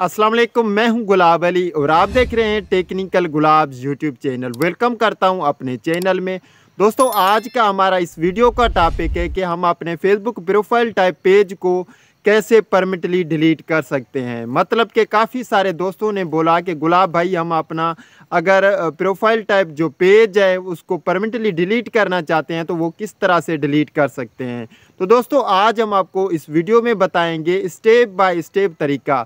अस्सलाम वालेकुम मैं हूं गुलाब अली और आप देख रहे हैं technical Gulab YouTube channel welcome करता हूं अपने चैनल में दोस्तों आज का हमारा इस वीडियो का टॉपिक है कि हम अपने फेसबुक प्रोफाइल टाइप पेज को कैसे परमिटली डिलीट कर सकते हैं मतलब कि काफ़ी सारे दोस्तों ने बोला कि गुलाब भाई हम अपना अगर प्रोफाइल टाइप जो पेज है उसको परमिटली डिलीट करना चाहते हैं तो वो किस तरह से डिलीट कर सकते हैं तो दोस्तों आज हम आपको इस वीडियो में बताएंगे स्टेप बाय स्टेप तरीका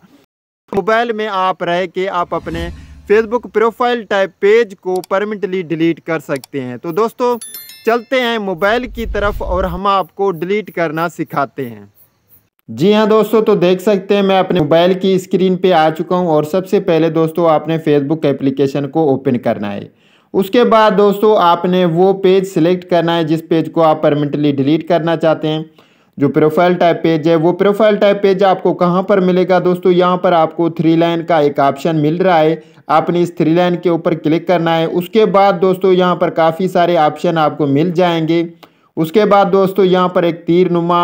मोबाइल में आप रह के आप अपने फेसबुक प्रोफाइल टाइप पेज को परमानेंटली डिलीट कर सकते हैं तो दोस्तों चलते हैं मोबाइल की तरफ और हम आपको डिलीट करना सिखाते हैं जी हाँ दोस्तों तो देख सकते हैं मैं अपने मोबाइल की स्क्रीन पे आ चुका हूँ और सबसे पहले दोस्तों आपने फेसबुक एप्लीकेशन को ओपन करना है उसके बाद दोस्तों आपने वो पेज सिलेक्ट करना है जिस पेज को आप परमानेंटली डिलीट करना चाहते हैं जो प्रोफाइल टाइप पेज है वो प्रोफाइल टाइप पेज आपको कहाँ पर मिलेगा दोस्तों यहाँ पर आपको थ्री लाइन का एक ऑप्शन मिल रहा है आपने इस थ्री लाइन के ऊपर क्लिक करना है उसके बाद दोस्तों यहाँ पर काफ़ी सारे ऑप्शन आपको मिल जाएंगे उसके बाद दोस्तों यहाँ पर एक तीर नुमा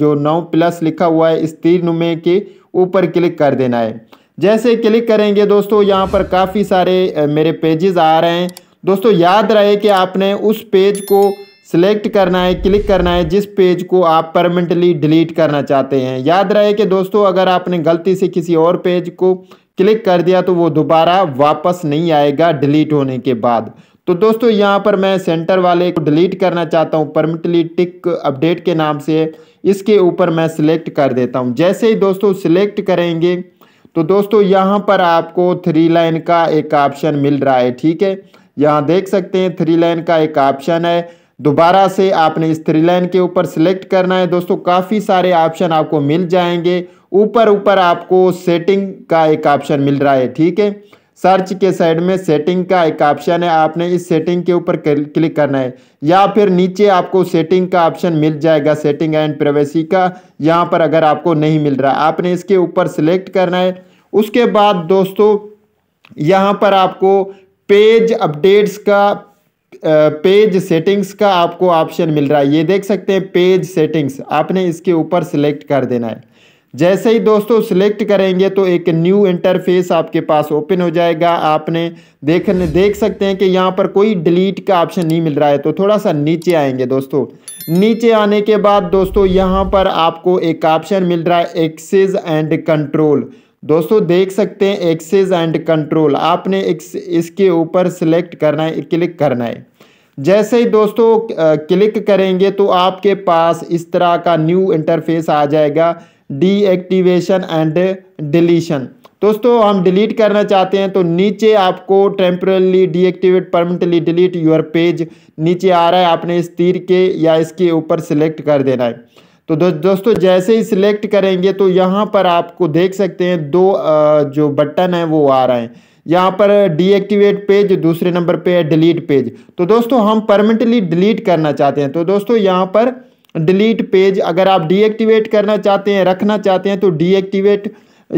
जो नौ प्लस लिखा हुआ है इस तीर नुमे के ऊपर क्लिक कर देना है जैसे क्लिक करेंगे दोस्तों यहाँ पर काफ़ी सारे मेरे पेजेस आ रहे हैं दोस्तों याद रहे कि आपने उस पेज को सिलेक्ट करना है क्लिक करना है जिस पेज को आप परमानेंटली डिलीट करना चाहते हैं याद रहे कि दोस्तों अगर आपने गलती से किसी और पेज को क्लिक कर दिया तो वो दोबारा वापस नहीं आएगा डिलीट होने के बाद तो दोस्तों यहाँ पर मैं सेंटर वाले को डिलीट करना चाहता हूँ परमिटली टिक अपडेट के नाम से इसके ऊपर मैं सिलेक्ट कर देता हूँ जैसे ही दोस्तों सिलेक्ट करेंगे तो दोस्तों यहाँ पर आपको थ्री लाइन का एक ऑप्शन मिल रहा है ठीक है यहाँ देख सकते हैं थ्री लाइन का एक ऑप्शन है दोबारा से आपने स्त्री लाइन के ऊपर सिलेक्ट करना है दोस्तों काफ़ी सारे ऑप्शन आपको मिल जाएंगे ऊपर ऊपर आपको सेटिंग का एक ऑप्शन मिल रहा है ठीक है सर्च के साइड में सेटिंग का एक ऑप्शन है आपने इस सेटिंग के ऊपर क्लिक करना है या फिर नीचे आपको सेटिंग का ऑप्शन मिल जाएगा सेटिंग एंड प्राइवेसी का यहाँ पर अगर आपको नहीं मिल रहा आपने इसके ऊपर सिलेक्ट करना है उसके बाद दोस्तों यहाँ पर आपको पेज अपडेट्स का पेज सेटिंग्स का आपको ऑप्शन मिल रहा है ये देख सकते हैं पेज सेटिंग्स आपने इसके ऊपर सिलेक्ट कर देना है जैसे ही दोस्तों सिलेक्ट करेंगे तो एक न्यू इंटरफेस आपके पास ओपन हो जाएगा आपने देख देख सकते हैं कि यहाँ पर कोई डिलीट का ऑप्शन नहीं मिल रहा है तो थोड़ा सा नीचे आएंगे दोस्तों नीचे आने के बाद दोस्तों यहाँ पर आपको एक ऑप्शन मिल रहा है एक्सेस एंड कंट्रोल दोस्तों देख सकते हैं एक्सेस एंड कंट्रोल आपने इसके ऊपर सिलेक्ट करना है क्लिक करना है जैसे ही दोस्तों क्लिक करेंगे तो आपके पास इस तरह का न्यू इंटरफेस आ जाएगा डीएक्टिवेशन एंड डिलीशन दोस्तों हम डिलीट करना चाहते हैं तो नीचे आपको temporarily deactivate permanently delete your page नीचे आ रहा है आपने इस तीर के या इसके ऊपर सिलेक्ट कर देना है तो दो, दोस्तों जैसे ही सिलेक्ट करेंगे तो यहाँ पर आपको देख सकते हैं दो जो बटन है वो आ रहे हैं यहाँ पर डीएक्टिवेट पेज दूसरे नंबर पे है डिलीट पेज तो दोस्तों हम परमानेंटली डिलीट करना चाहते हैं तो दोस्तों यहाँ पर डिलीट पेज अगर आप डीएक्टिवेट करना चाहते हैं रखना चाहते हैं तो डीएक्टिवेट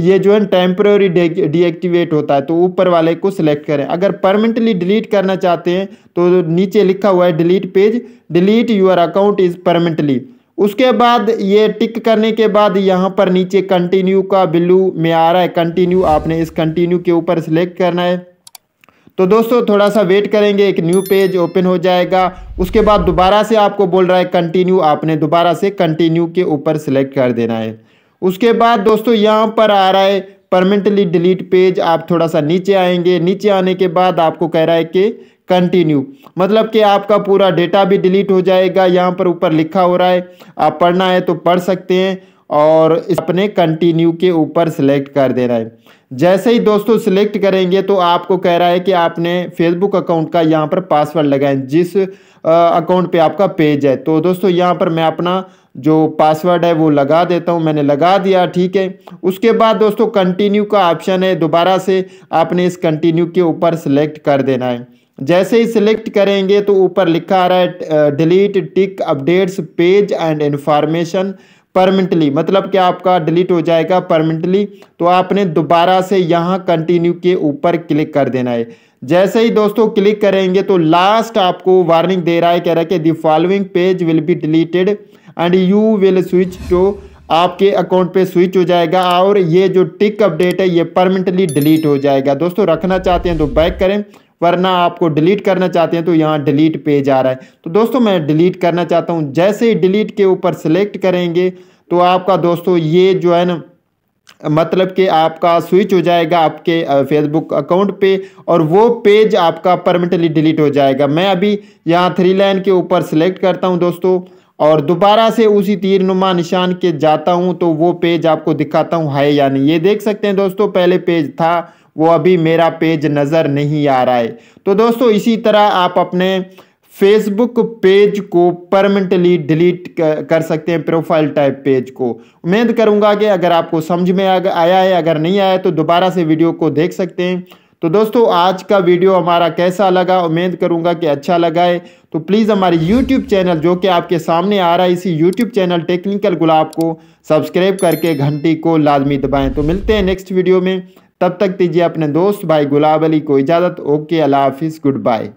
ये जो है टेम्प्रोरी डीएक्टिवेट होता है तो ऊपर वाले को सिलेक्ट करें अगर परमानेंटली डिलीट करना चाहते हैं तो नीचे लिखा हुआ है delete page delete your account is permanently उसके बाद ये टिक करने के बाद यहाँ पर नीचे कंटिन्यू का बिल्लू में आ रहा है कंटिन्यू आपने इस कंटिन्यू के ऊपर सिलेक्ट करना है तो दोस्तों थोड़ा सा वेट करेंगे एक न्यू पेज ओपन हो जाएगा उसके बाद दोबारा से आपको बोल रहा है कंटिन्यू आपने दोबारा से कंटिन्यू के ऊपर सिलेक्ट कर देना है उसके बाद दोस्तों यहाँ पर आ रहा है परमानेंटली डिलीट पेज आप थोड़ा सा नीचे आएंगे नीचे आने के बाद आपको कह रहा है कि कंटिन्यू मतलब कि आपका पूरा डेटा भी डिलीट हो जाएगा यहाँ पर ऊपर लिखा हो रहा है आप पढ़ना है तो पढ़ सकते हैं और अपने कंटिन्यू के ऊपर सेलेक्ट कर देना है जैसे ही दोस्तों सेलेक्ट करेंगे तो आपको कह रहा है कि आपने फेसबुक अकाउंट का यहाँ पर पासवर्ड लगाएं जिस अकाउंट पे आपका पेज है तो दोस्तों यहाँ पर मैं अपना जो पासवर्ड है वो लगा देता हूँ मैंने लगा दिया ठीक है उसके बाद दोस्तों कंटिन्यू का ऑप्शन है दोबारा से आपने इस कंटिन्यू के ऊपर सेलेक्ट कर देना है जैसे ही सिलेक्ट करेंगे तो ऊपर लिखा आ रहा है delete tick updates page and information permanently मतलब कि आपका डिलीट हो जाएगा परमेंटली तो आपने दोबारा से यहाँ कंटिन्यू के ऊपर क्लिक कर देना है जैसे ही दोस्तों क्लिक करेंगे तो लास्ट आपको वार्निंग दे रहा है कह रहा है कि the following page will be deleted and you will switch to आपके अकाउंट पे स्विच हो जाएगा और ये जो टिक अपडेट है ये परमानेंटली डिलीट हो जाएगा दोस्तों रखना चाहते हैं तो बैक करें वरना आपको डिलीट करना चाहते हैं तो यहाँ डिलीट पेज आ रहा है तो दोस्तों मैं डिलीट करना चाहता हूँ जैसे ही डिलीट के ऊपर सेलेक्ट करेंगे तो आपका दोस्तों ये जो है ना मतलब कि आपका स्विच हो जाएगा आपके फेसबुक अकाउंट पे और वो पेज आपका परमानेंटली डिलीट हो जाएगा मैं अभी यहाँ थ्री लाइन के ऊपर सेलेक्ट करता हूँ दोस्तों और दोबारा से उसी तीर नुमा निशान के जाता हूँ तो वो पेज आपको दिखाता हूँ है या नहीं ये देख सकते हैं दोस्तों पहले पेज था वो अभी मेरा पेज नज़र नहीं आ रहा है तो दोस्तों इसी तरह आप अपने फेसबुक पेज को परमानेंटली डिलीट कर सकते हैं प्रोफाइल टाइप पेज को उम्मीद करूंगा कि अगर आपको समझ में आया है अगर नहीं आया तो दोबारा से वीडियो को देख सकते हैं तो दोस्तों आज का वीडियो हमारा कैसा लगा उम्मीद करूंगा कि अच्छा लगा है तो प्लीज़ हमारे यूट्यूब चैनल जो कि आपके सामने आ रहा है इसी यूट्यूब चैनल टेक्निकल गुलाब को सब्सक्राइब करके घंटी को लाजमी दबाएं तो मिलते हैं नेक्स्ट वीडियो में तब तक दीजिए अपने दोस्त भाई गुलाब अली को इजाज़त ओके अल्लाह हाफिज़ गुड बाय